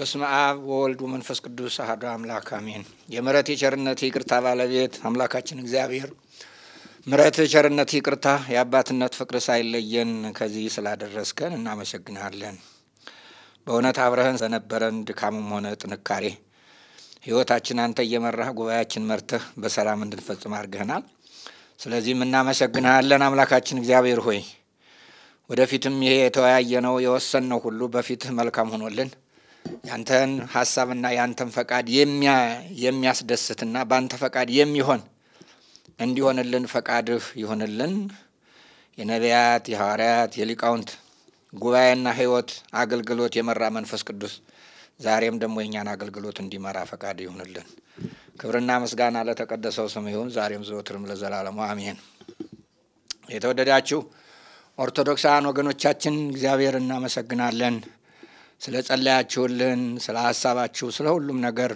በስመ አብ ወወልድ ወመንፈስ ቅዱስ አህዶ አምላክ አሜን። የምረት የቸርነት ይቅርታ ባለቤት አምላካችን እግዚአብሔር ምረት የቸርነት ይቅርታ የአባትነት ፍቅር ሳይለየን ከዚህ ስላደረስከን እናመሰግናለን። በእውነት አብረህን ስለነበረን ድካምም ሆነ ጥንካሬ ህይወታችን አንተ እየመራህ ጉባኤያችን መርተህ በሰላም እንድንፈጽም አድርገህናል። ስለዚህም እናመሰግንሃለን አምላካችን እግዚአብሔር ሆይ ወደፊትም ይሄ የተወያየ ነው የወሰን ነው ሁሉ በፊትህ መልካም ሆኖልን ያንተን ሀሳብና ያንተን ፈቃድ የሚያስደስትና በአንተ ፈቃድ የሚሆን እንዲሆንልን ፈቃድህ ይሆንልን። የነቢያት የሐዋርያት የሊቃውንት ጉባኤና ሕይወት አገልግሎት የመራ መንፈስ ቅዱስ ዛሬም ደግሞ የእኛን አገልግሎት እንዲመራ ፈቃድ ይሆንልን ክብርና ምስጋና ለተቀደሰው ስም ይሁን ዛሬም ዘወትርም ለዘላለሙ አሜን። የተወደዳችሁ ኦርቶዶክሳውያን ወገኖቻችን እግዚአብሔር እናመሰግናለን። ስለ ጸለያችሁልን፣ ስለ ሀሳባችሁ፣ ስለ ሁሉም ነገር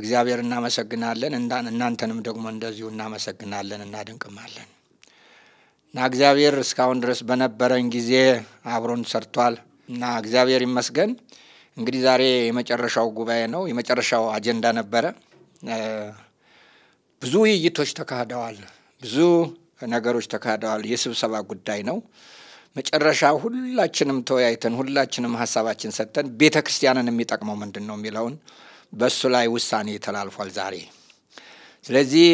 እግዚአብሔር እናመሰግናለን። እናንተንም ደግሞ እንደዚሁ እናመሰግናለን፣ እናደንቅማለን እና እግዚአብሔር እስካሁን ድረስ በነበረን ጊዜ አብሮን ሰርቷል እና እግዚአብሔር ይመስገን። እንግዲህ ዛሬ የመጨረሻው ጉባኤ ነው። የመጨረሻው አጀንዳ ነበረ። ብዙ ውይይቶች ተካሂደዋል። ብዙ ነገሮች ተካሂደዋል። የስብሰባ ጉዳይ ነው። መጨረሻ ሁላችንም ተወያይተን ሁላችንም ሀሳባችን ሰጥተን ቤተ ክርስቲያንን የሚጠቅመው ምንድን ነው የሚለውን በእሱ ላይ ውሳኔ ተላልፏል ዛሬ። ስለዚህ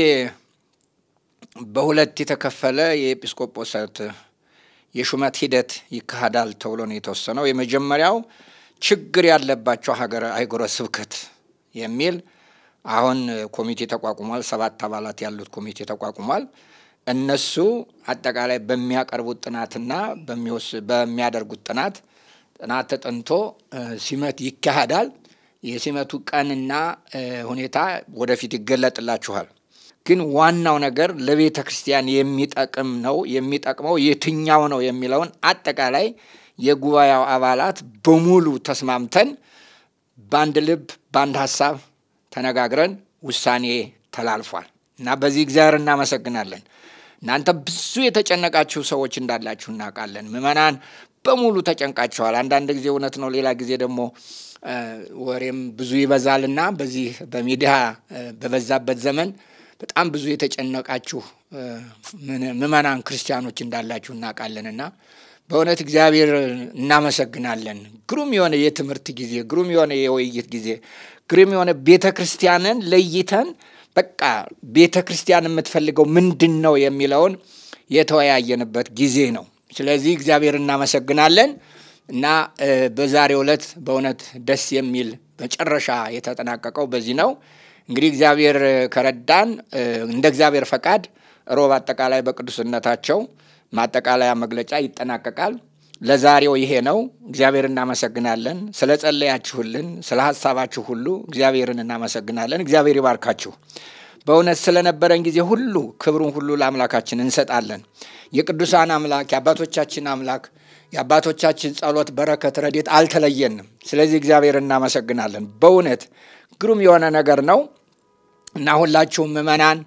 በሁለት የተከፈለ የኤጲስቆጶሳት የሹመት ሂደት ይካሄዳል ተብሎ ነው የተወሰነው። የመጀመሪያው ችግር ያለባቸው ሀገረ አህጉረ ስብከት የሚል አሁን ኮሚቴ ተቋቁሟል። ሰባት አባላት ያሉት ኮሚቴ ተቋቁሟል። እነሱ አጠቃላይ በሚያቀርቡት ጥናትና በሚያደርጉት ጥናት ጥናት ተጠንቶ ሲመት ይካሄዳል። የሲመቱ ቀንና ሁኔታ ወደፊት ይገለጥላችኋል። ግን ዋናው ነገር ለቤተ ክርስቲያን የሚጠቅም ነው የሚጠቅመው የትኛው ነው የሚለውን አጠቃላይ የጉባኤው አባላት በሙሉ ተስማምተን በአንድ ልብ በአንድ ሀሳብ ተነጋግረን ውሳኔ ተላልፏል እና በዚህ እግዚአብሔር እናመሰግናለን። እናንተ ብዙ የተጨነቃችሁ ሰዎች እንዳላችሁ እናውቃለን። ምዕመናን በሙሉ ተጨንቃችኋል። አንዳንድ ጊዜ እውነት ነው፣ ሌላ ጊዜ ደግሞ ወሬም ብዙ ይበዛልና በዚህ በሚዲያ በበዛበት ዘመን በጣም ብዙ የተጨነቃችሁ ምዕመናን ክርስቲያኖች እንዳላችሁ እናውቃለንና በእውነት እግዚአብሔር እናመሰግናለን። ግሩም የሆነ የትምህርት ጊዜ፣ ግሩም የሆነ የውይይት ጊዜ፣ ግሩም የሆነ ቤተ ክርስቲያንን ለይተን በቃ ቤተ ክርስቲያን የምትፈልገው ምንድን ነው የሚለውን የተወያየንበት ጊዜ ነው። ስለዚህ እግዚአብሔር እናመሰግናለን እና በዛሬው ዕለት በእውነት ደስ የሚል መጨረሻ የተጠናቀቀው በዚህ ነው። እንግዲህ እግዚአብሔር ከረዳን እንደ እግዚአብሔር ፈቃድ ሮብ አጠቃላይ በቅዱስነታቸው ማጠቃለያ መግለጫ ይጠናቀቃል። ለዛሬው ይሄ ነው። እግዚአብሔር እናመሰግናለን። ስለ ጸለያችሁልን፣ ስለ ሀሳባችሁ ሁሉ እግዚአብሔርን እናመሰግናለን። እግዚአብሔር ይባርካችሁ። በእውነት ስለነበረን ጊዜ ሁሉ ክብሩን ሁሉ ለአምላካችን እንሰጣለን። የቅዱሳን አምላክ የአባቶቻችን አምላክ የአባቶቻችን ጸሎት፣ በረከት፣ ረዴት አልተለየንም። ስለዚህ እግዚአብሔር እናመሰግናለን። በእውነት ግሩም የሆነ ነገር ነው እና ሁላችሁም ምእመናን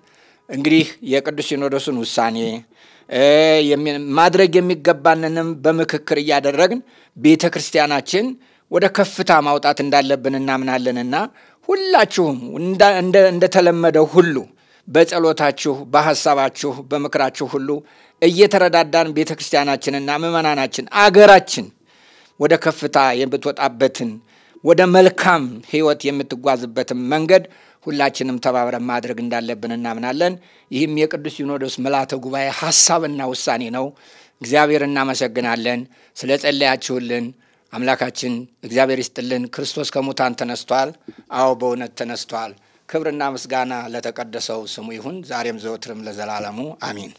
እንግዲህ የቅዱስ ሲኖዶሱን ውሳኔ ማድረግ የሚገባንንም በምክክር እያደረግን ቤተ ክርስቲያናችን ወደ ከፍታ ማውጣት እንዳለብን እናምናለንና ሁላችሁም እንደተለመደው ሁሉ በጸሎታችሁ፣ በሐሳባችሁ፣ በምክራችሁ ሁሉ እየተረዳዳን ቤተ ክርስቲያናችንና ምዕመናናችን አገራችን ወደ ከፍታ የምትወጣበትን ወደ መልካም ህይወት የምትጓዝበትን መንገድ ሁላችንም ተባብረን ማድረግ እንዳለብን እናምናለን። ይህም የቅዱስ ሲኖዶስ ምልዓተ ጉባኤ ሐሳብና ውሳኔ ነው። እግዚአብሔር እናመሰግናለን ስለ ጸለያችሁልን። አምላካችን እግዚአብሔር ይስጥልን። ክርስቶስ ከሙታን ተነስቷል። አዎ በእውነት ተነስቷል። ክብርና ምስጋና ለተቀደሰው ስሙ ይሁን ዛሬም ዘወትርም ለዘላለሙ አሚን።